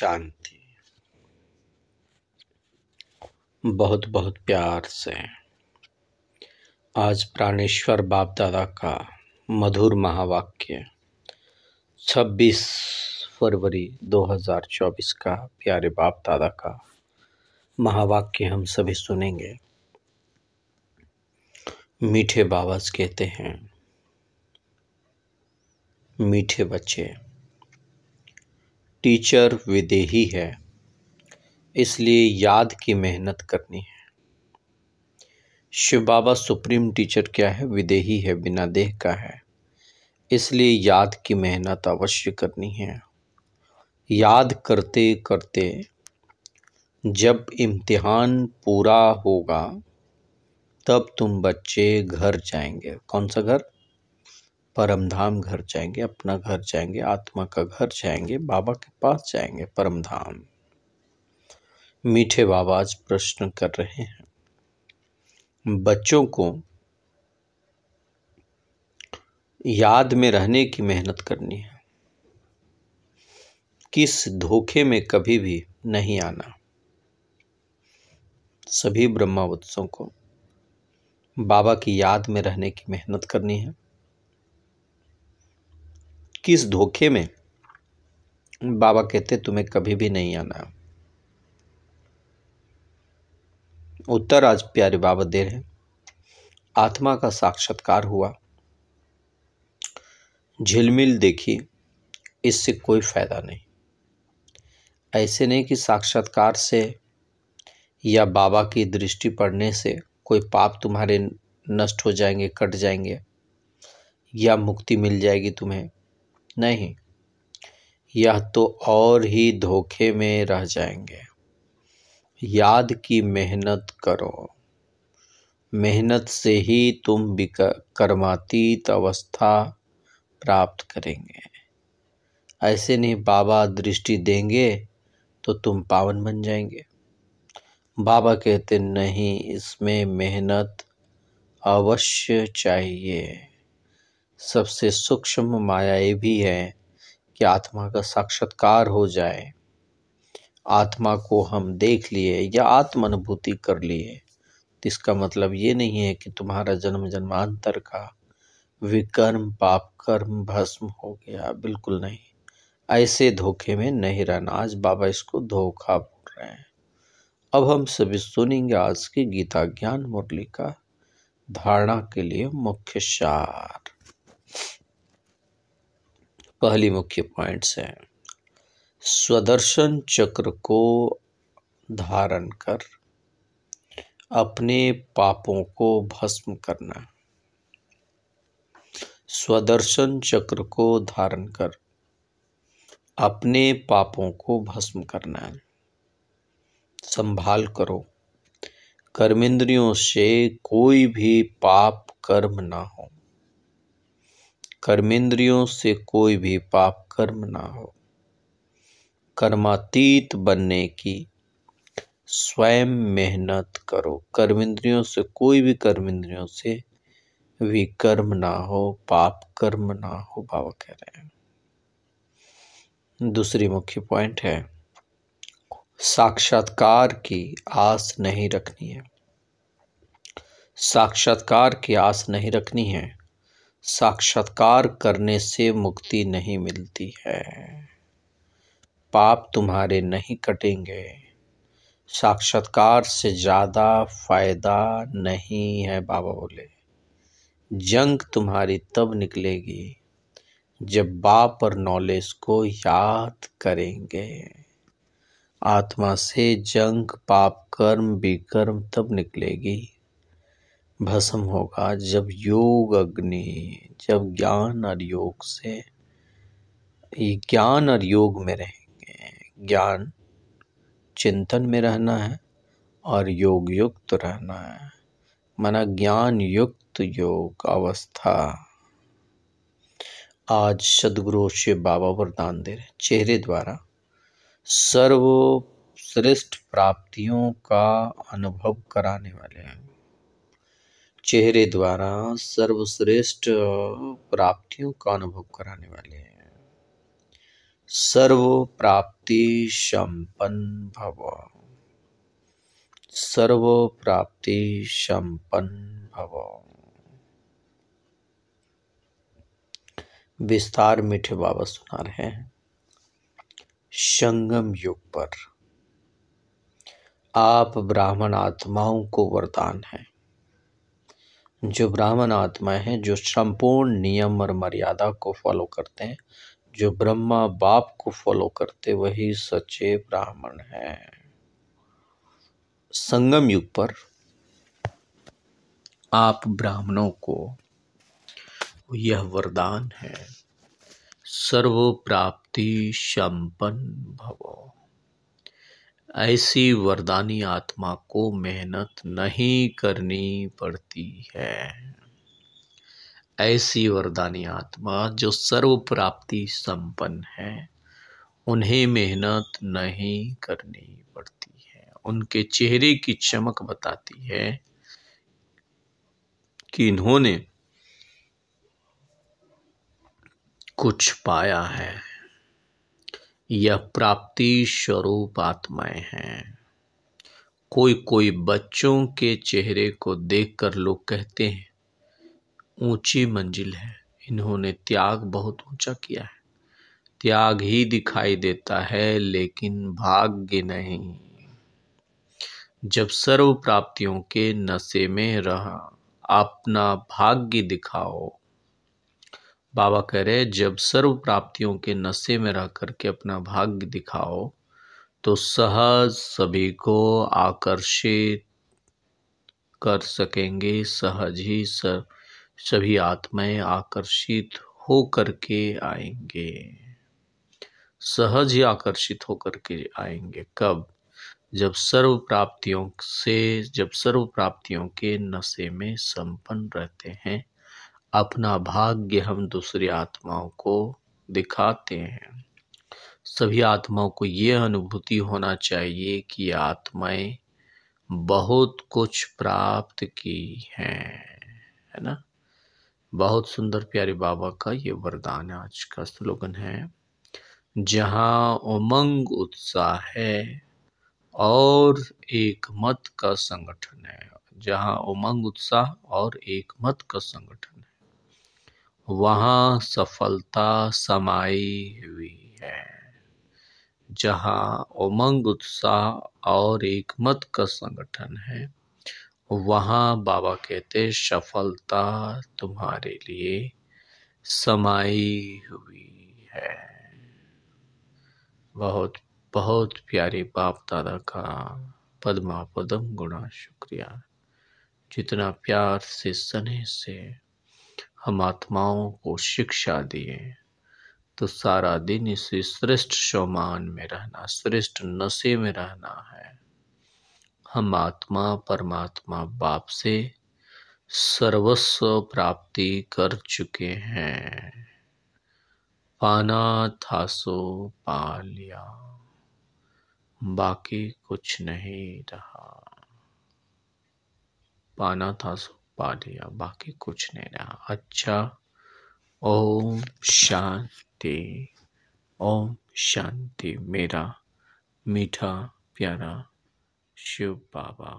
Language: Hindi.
शांति बहुत बहुत प्यार से आज प्राणेश्वर बाप दादा का मधुर महावाक्य 26 फरवरी 2024 का प्यारे बाप दादा का महावाक्य हम सभी सुनेंगे मीठे बाबा कहते हैं मीठे बच्चे टीचर विदेही है इसलिए याद की मेहनत करनी है शिव बाबा सुप्रीम टीचर क्या है विदेही है बिना देह का है इसलिए याद की मेहनत अवश्य करनी है याद करते करते जब इम्तिहान पूरा होगा तब तुम बच्चे घर जाएंगे कौन सा घर परमधाम घर जाएंगे अपना घर जाएंगे आत्मा का घर जाएंगे बाबा के पास जाएंगे परम धाम मीठे बाबा आज प्रश्न कर रहे हैं बच्चों को याद में रहने की मेहनत करनी है किस धोखे में कभी भी नहीं आना सभी ब्रह्मावत्सों को बाबा की याद में रहने की मेहनत करनी है किस धोखे में बाबा कहते तुम्हें कभी भी नहीं आना उत्तर आज प्यारे बाबा दे रहे आत्मा का साक्षात्कार हुआ झिलमिल देखी इससे कोई फायदा नहीं ऐसे नहीं कि साक्षात्कार से या बाबा की दृष्टि पड़ने से कोई पाप तुम्हारे नष्ट हो जाएंगे कट जाएंगे या मुक्ति मिल जाएगी तुम्हें नहीं यह तो और ही धोखे में रह जाएंगे याद की मेहनत करो मेहनत से ही तुम कर्मातीत अवस्था प्राप्त करेंगे ऐसे नहीं बाबा दृष्टि देंगे तो तुम पावन बन जाएंगे बाबा कहते नहीं इसमें मेहनत अवश्य चाहिए सबसे सूक्ष्म माया ये भी है कि आत्मा का साक्षात्कार हो जाए आत्मा को हम देख लिए या आत्म अनुभूति कर लिए इसका मतलब ये नहीं है कि तुम्हारा जन्म जन्मांतर का विकर्म पाप कर्म भस्म हो गया बिल्कुल नहीं ऐसे धोखे में नहीं रहना आज बाबा इसको धोखा बोल रहे हैं अब हम सभी सुनेंगे आज की गीता ज्ञान मुरली का धारणा के लिए मुख्य सार पहली मुख्य पॉइंट्स हैं स्वदर्शन चक्र को धारण कर अपने पापों को भस्म करना स्वदर्शन चक्र को धारण कर अपने पापों को भस्म करना है संभाल करो कर्मेंद्रियों से कोई भी पाप कर्म ना हो कर्मेंद्रियों से कोई भी पाप कर्म ना हो कर्मातीत बनने की स्वयं मेहनत करो कर्मेंद्रियों से कोई भी कर्मेंद्रियों से भी कर्म ना हो पाप कर्म ना हो बाबा कह रहे हैं दूसरी मुख्य पॉइंट है साक्षात्कार की आस नहीं रखनी है साक्षात्कार की आस नहीं रखनी है साक्षात्कार करने से मुक्ति नहीं मिलती है पाप तुम्हारे नहीं कटेंगे साक्षात्कार से ज़्यादा फायदा नहीं है बाबा बोले जंग तुम्हारी तब निकलेगी जब बाप और नॉलेज को याद करेंगे आत्मा से जंग पाप कर्म विकर्म तब निकलेगी भस्म होगा जब योग अग्नि जब ज्ञान और योग से ज्ञान और योग में रहेंगे ज्ञान चिंतन में रहना है और योग युक्त तो रहना है माना ज्ञान युक्त योग अवस्था आज सदगुरु शिव बाबा वरदान दे रहे चेहरे द्वारा सर्व श्रेष्ठ प्राप्तियों का अनुभव कराने वाले हैं चेहरे द्वारा सर्वश्रेष्ठ प्राप्तियों का अनुभव कराने वाले हैं सर्व प्राप्ति संपन्न भव सर्व प्राप्ति संपन्न भव विस्तार मीठे बाबा सुना रहे हैं संगम युग पर आप ब्राह्मण आत्माओं को वरदान हैं जो ब्राह्मण आत्मा है जो संपूर्ण नियम और मर्यादा को फॉलो करते हैं जो ब्रह्मा बाप को फॉलो करते वही सच्चे ब्राह्मण हैं संगम युग पर आप ब्राह्मणों को यह वरदान है सर्व प्राप्ति संपन्न भवो ऐसी वरदानी आत्मा को मेहनत नहीं करनी पड़ती है ऐसी वरदानी आत्मा जो सर्व प्राप्ति संपन्न है उन्हें मेहनत नहीं करनी पड़ती है उनके चेहरे की चमक बताती है कि इन्होंने कुछ पाया है यह प्राप्ति स्वरूप आत्माएं हैं कोई कोई बच्चों के चेहरे को देखकर लोग कहते हैं ऊंची मंजिल है इन्होंने त्याग बहुत ऊंचा किया है त्याग ही दिखाई देता है लेकिन भाग्य नहीं जब सर्व प्राप्तियों के नशे में रहा अपना भाग्य दिखाओ बाबा कह रहे जब सर्व प्राप्तियों के नशे में रह करके अपना भाग्य दिखाओ तो सहज सभी को आकर्षित कर सकेंगे सहज ही सर सभी आत्माएं आकर्षित हो करके आएंगे सहज ही आकर्षित हो के आएंगे कब जब सर्व प्राप्तियों से जब सर्व प्राप्तियों के नशे में संपन्न रहते हैं अपना भाग्य हम दूसरी आत्माओं को दिखाते हैं सभी आत्माओं को ये अनुभूति होना चाहिए कि आत्माएं बहुत कुछ प्राप्त की हैं है ना बहुत सुंदर प्यारे बाबा का ये वरदान आज का स्लोगन है जहाँ उमंग उत्साह है और एक मत का संगठन है जहाँ उमंग उत्साह और एक मत का संगठन है वहां सफलता समाई हुई है जहां उमंग उत्साह और एक मत का संगठन है वहाँ बाबा कहते सफलता तुम्हारे लिए समाई हुई है बहुत बहुत प्यारे बाप दादा का पदमा पदम गुणा शुक्रिया जितना प्यार से स्नेह से हम आत्माओं को शिक्षा दिए तो सारा दिन इसी श्रेष्ठ शोमान में रहना श्रेष्ठ नशे में रहना है हम आत्मा परमात्मा बाप से सर्वस्व प्राप्ति कर चुके हैं पाना था सो पा लिया बाकी कुछ नहीं रहा पाना था सो पा लिया बाकी कुछ नहीं रहा अच्छा ओम शांति ओम शांति मेरा मीठा प्यारा शिव बाबा